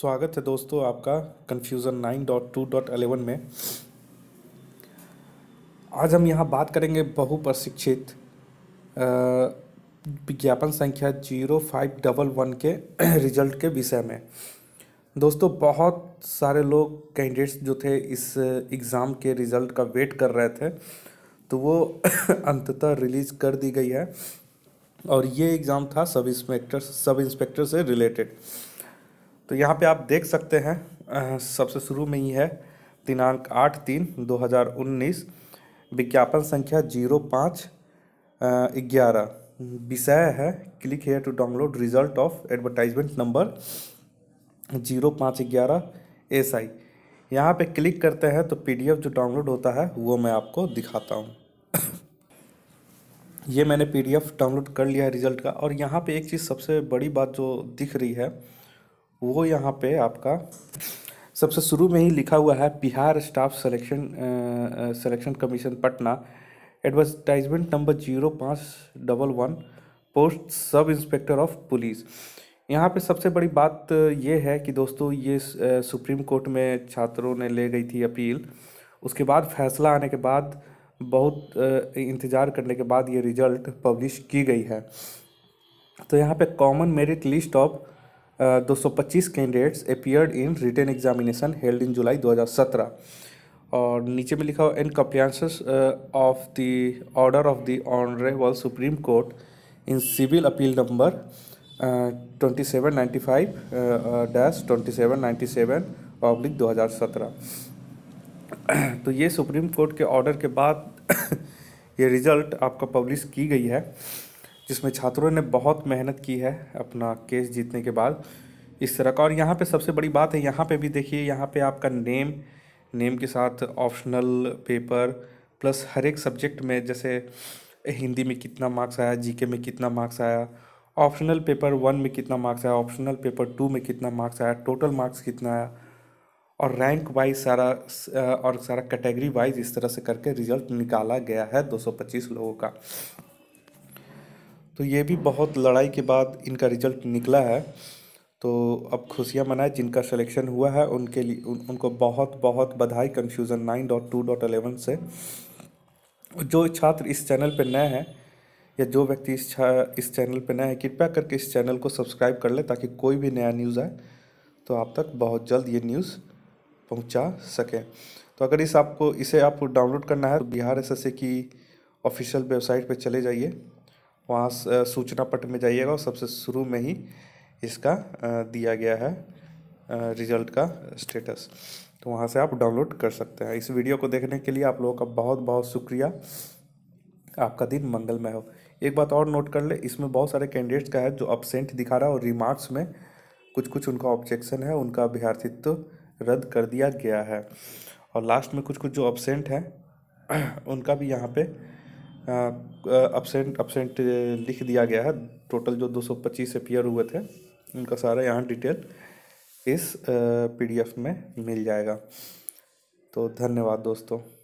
स्वागत है दोस्तों आपका confusion nine dot two dot eleven में आज हम यहाँ बात करेंगे बहुप्रशिक्षित विज्ञापन संख्या जीरो फाइव डबल वन के रिजल्ट के विषय में दोस्तों बहुत सारे लोग कैंडिडेट्स जो थे इस एग्ज़ाम के रिज़ल्ट का वेट कर रहे थे तो वो अंततः रिलीज़ कर दी गई है और ये एग्ज़ाम था सब इंस्पेक्टर सब इंस्पेक्टर से रिलेटेड तो यहाँ पे आप देख सकते हैं सबसे शुरू में ही है दिनांक आठ तीन दो हज़ार उन्नीस विज्ञापन संख्या जीरो पाँच ग्यारह विषय है click here to download result of advertisement number zero पाँच ग्यारह एस आई यहाँ पर क्लिक करते हैं तो पीडीएफ जो डाउनलोड होता है वो मैं आपको दिखाता हूँ ये मैंने पीडीएफ डाउनलोड कर लिया है रिज़ल्ट का और यहाँ पे एक चीज़ सबसे बड़ी बात जो दिख रही है वो यहाँ पे आपका सबसे शुरू में ही लिखा हुआ है Bihar staff selection selection commission Patna advertisement number zero पाँच double one post sub inspector of police यहाँ पे सबसे बड़ी बात ये है कि दोस्तों ये सुप्रीम कोर्ट में छात्रों ने ले गई थी अपील उसके बाद फैसला आने के बाद बहुत इंतज़ार करने के बाद ये रिज़ल्ट पब्लिश की गई है तो यहाँ पे common merit list of 225 candidates appeared in written examination held in July 2017 और नीचे में लिखा हुआ in compliances of the order of the honourable supreme court in civil appeal number twenty seven ninety five dash twenty seven ninety seven दो हज़ार सत्रह तो ये सुप्रीम कोर्ट के ऑर्डर के बाद ये रिज़ल्ट आपका पब्लिश की गई है जिसमें छात्रों ने बहुत मेहनत की है अपना केस जीतने के बाद इस तरह का और यहाँ पे सबसे बड़ी बात है यहाँ पे भी देखिए यहाँ पे आपका नेम नेम के साथ ऑप्शनल पेपर प्लस हर एक सब्जेक्ट में जैसे हिंदी में कितना मार्क्स आया जीके में कितना मार्क्स आया ऑप्शनल पेपर वन में कितना मार्क्स आया ऑप्शनल पेपर टू में कितना मार्क्स आया टोटल मार्क्स कितना आया और रैंक वाइज सारा और सारा कैटेगरी वाइज इस तरह से करके रिजल्ट निकाला गया है 225 लोगों का तो ये भी बहुत लड़ाई के बाद इनका रिजल्ट निकला है तो अब खुशियाँ मनाएं जिनका सिलेक्शन हुआ है उनके लिए उन, उनको बहुत बहुत बधाई confusion nine dot two dot eleven से जो छात्र इस चैनल पर नए हैं या जो व्यक्ति इस इस चैनल पर नए हैं कृपया करके इस चैनल को सब्सक्राइब कर ले ताकि कोई भी नया न्यूज़ आए तो आप तक बहुत जल्द ये न्यूज़ पहुंचा सकें तो अगर इस आपको इसे आपको डाउनलोड करना है तो बिहार एस की ऑफिशियल वेबसाइट पर चले जाइए वहाँ सूचना पट में जाइएगा और सबसे शुरू में ही इसका दिया गया है रिजल्ट का स्टेटस तो वहाँ से आप डाउनलोड कर सकते हैं इस वीडियो को देखने के लिए आप लोगों का बहुत बहुत शुक्रिया आपका दिन मंगलमय हो एक बात और नोट कर ले इसमें बहुत सारे कैंडिडेट्स का है जो अपसेंट दिखा रहा है और रिमार्क्स में कुछ कुछ उनका ऑब्जेक्शन है उनका अभ्यार्थित्व तो रद्द कर दिया गया है और लास्ट में कुछ कुछ जो अपसेंट हैं उनका भी यहाँ पर अपसेंट अपसेंट लिख दिया गया है टोटल जो 225 अपियर हुए थे उनका सारा यहाँ डिटेल इस पीडीएफ में मिल जाएगा तो धन्यवाद दोस्तों